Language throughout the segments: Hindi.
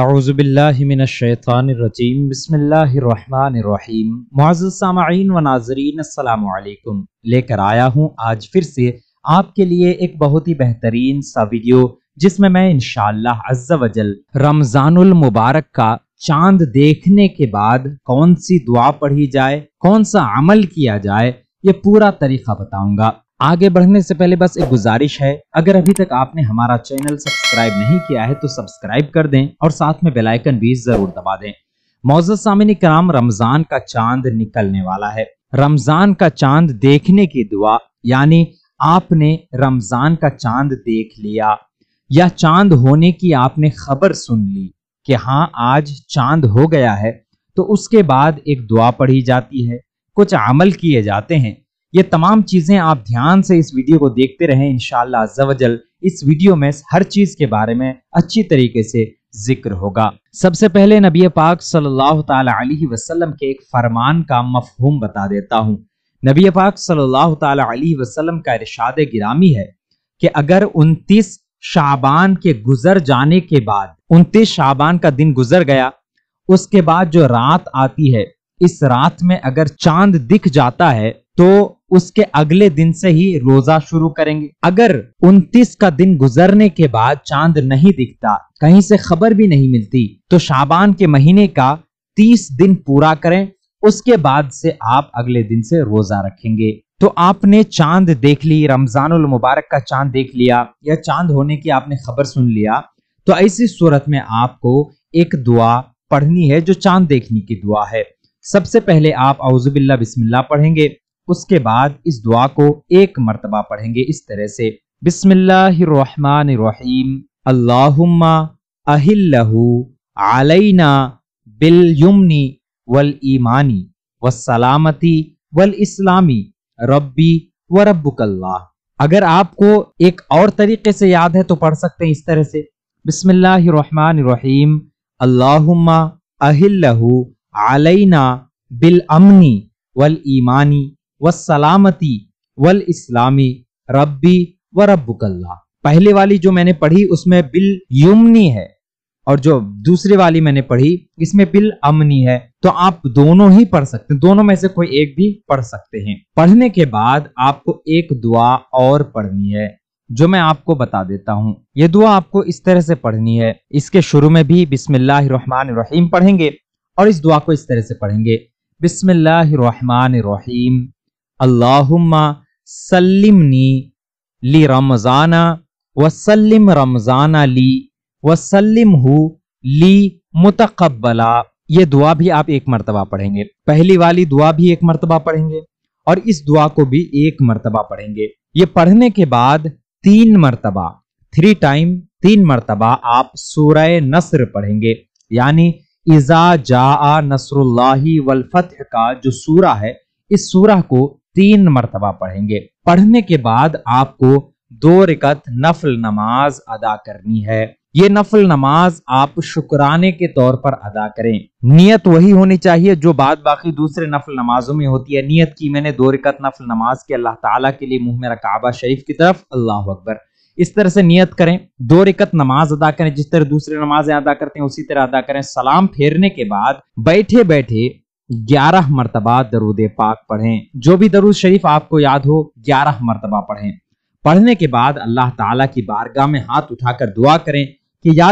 आउज़बिल्लिमिनशैतानरजीम बसमीम मुआज़ामीन व नाजरीन असलकुम लेकर आया हूँ आज फिर से आपके लिए एक बहुत ही बेहतरीन सा वीडियो जिसमे मैं इनशाला अज्जावजल रमज़ानुल मुबारक का चांद देखने के बाद कौन सी दुआ पढ़ी जाए कौन सा अमल किया जाए ये पूरा तरीका बताऊंगा आगे बढ़ने से पहले बस एक गुजारिश है अगर अभी तक आपने हमारा चैनल सब्सक्राइब नहीं किया है तो सब्सक्राइब कर दें और साथ में बेलाइकन भी जरूर दबा दें मौजूद सामिन कराम रमजान का चांद निकलने वाला है रमजान का चांद देखने की दुआ यानी आपने रमजान का चांद देख लिया या चांद होने की आपने खबर सुन ली कि हाँ आज चांद हो गया है तो उसके बाद एक दुआ पढ़ी जाती है कुछ अमल किए जाते हैं ये तमाम चीज़ें आप ध्यान से इस वीडियो को देखते रहें इन इस वीडियो में हर चीज़ के बारे में अच्छी तरीके से जिक्र होगा सबसे पहले नबी पाक सल्लल्लाहु अलैहि वसल्लम के एक फरमान का मफहूम बता देता हूँ नबी पाक सल्लल्लाहु अलैहि वसल्लम का इरशाद गिरामी है कि अगर 29 शाबान के गुजर जाने के बाद 29 शाबान का दिन गुजर गया उसके बाद जो रात आती है इस रात में अगर चांद दिख जाता है तो उसके अगले दिन से ही रोजा शुरू करेंगे अगर 29 का दिन गुजरने के बाद चांद नहीं दिखता कहीं से खबर भी नहीं मिलती तो शाबान के महीने का 30 दिन पूरा करें उसके बाद से आप अगले दिन से रोजा रखेंगे तो आपने चांद देख ली रमजानुल मुबारक का चांद देख लिया या चांद होने की आपने खबर सुन लिया तो ऐसी सूरत में आपको एक दुआ पढ़नी है जो चांद देखने की दुआ है सबसे पहले आप अवजुबिल्ला बिस्मिल्ला पढ़ेंगे उसके बाद इस दुआ को एक मरतबा पढ़ेंगे इस तरह से बिस्मिल्लाहिर्रहमानिर्रहीम अल्लाहुम्मा अहिल्लहु अलैना बिल युमनी वल ईमानी व सलामती वल इस्लामी रब्बी व रब्बुकल्लाह अगर आपको एक और तरीके से याद है तो पढ़ सकते हैं इस तरह से बिस्मिल्लाहिर्रहमानिर्रहीम अल्लाहुम्मा अहिल्लहु अलैना बिल अमनी वल ईमानी व सलामती वल इस्लामी रब्बी व रब्बुकल्ला पहले वाली जो मैंने पढ़ी उसमें बिल युमनी है और जो दूसरी वाली मैंने पढ़ी इसमें बिल अमनी है तो आप दोनों ही पढ़ सकते हैं दोनों में से कोई एक भी पढ़ सकते हैं पढ़ने के बाद आपको एक दुआ और पढ़नी है जो मैं आपको बता देता हूँ ये दुआ आपको इस तरह से पढ़नी है इसके शुरू में भी बिस्मिल्लाहिर्रहमानिर्रहीम पढ़ेंगे और इस दुआ को इस तरह से पढ़ेंगे बिस्मिल्लाहिर्रहमानिर्रहीम अल्लाहुम्मा सल्लिमनी ली रमज़ाना वसल्लिम रमज़ाना ली वसल्लिम हु ली मुतकबला ये दुआ भी आप एक मरतबा पढ़ेंगे पहली वाली दुआ भी एक मरतबा पढ़ेंगे और इस दुआ को भी एक मरतबा पढ़ेंगे ये पढ़ने के बाद तीन मरतबा थ्री टाइम तीन मरतबा आप सूरह नसर पढ़ेंगे यानी इजा जा नसरुल्लाही फतह का जो सूरा है इस सूरह को तीन मरतबा पढ़ेंगे पढ़ने के बाद आपको दो रिकत नफल नमाज अदा करनी है ये नफल नमाज आप शुक्राने के तौर पर अदा करें नियत वही होनी चाहिए जो बात बाकी दूसरे नफल नमाजों में होती है नियत की मैंने दो रिकत नफल नमाज के अल्लाह ताला के लिए मुंह मेरा काबा शरीफ की तरफ अल्लाह अकबर इस तरह से नियत करें दो रिकत नमाज अदा करें जिस तरह दूसरे नमाजें अदा करते हैं उसी तरह अदा करें सलाम फेरने के बाद बैठे बैठे ग्यारह मरतबा दरूद पाक पढ़ें जो भी दरूद शरीफ आपको याद हो ग्यारह मरतबा पढ़ें पढ़ने के बाद अल्लाह ताला की बारगाह में हाथ उठाकर दुआ करें कि या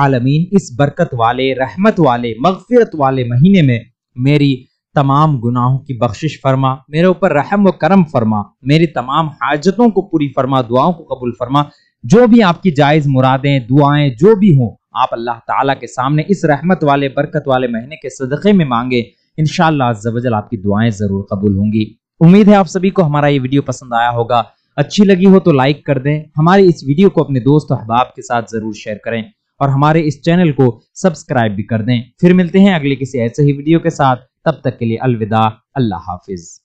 आलमीन इस बरकत वाले रहमत वाले मगफिरत वाले महीने में मेरी तमाम गुनाहों की बख्शिश फरमा मेरे ऊपर रहम व करम फरमा मेरी तमाम हाजतों को पूरी फरमा दुआओं को कबूल फरमा जो भी आपकी जायज़ मुरादें दुआएं जो भी हों आप अल्लाह ताला के सामने इस रहमत वाले बरकत वाले महीने के सदक़े में मांगे इन शजल आपकी दुआएं जरूर कबूल होंगी उम्मीद है आप सभी को हमारा ये वीडियो पसंद आया होगा अच्छी लगी हो तो लाइक कर दें हमारे इस वीडियो को अपने दोस्त और अहबाब के साथ जरूर शेयर करें और हमारे इस चैनल को सब्सक्राइब भी कर दें फिर मिलते हैं अगले किसी ऐसे ही वीडियो के साथ तब तक के लिए अलविदा अल्लाह हाफिज़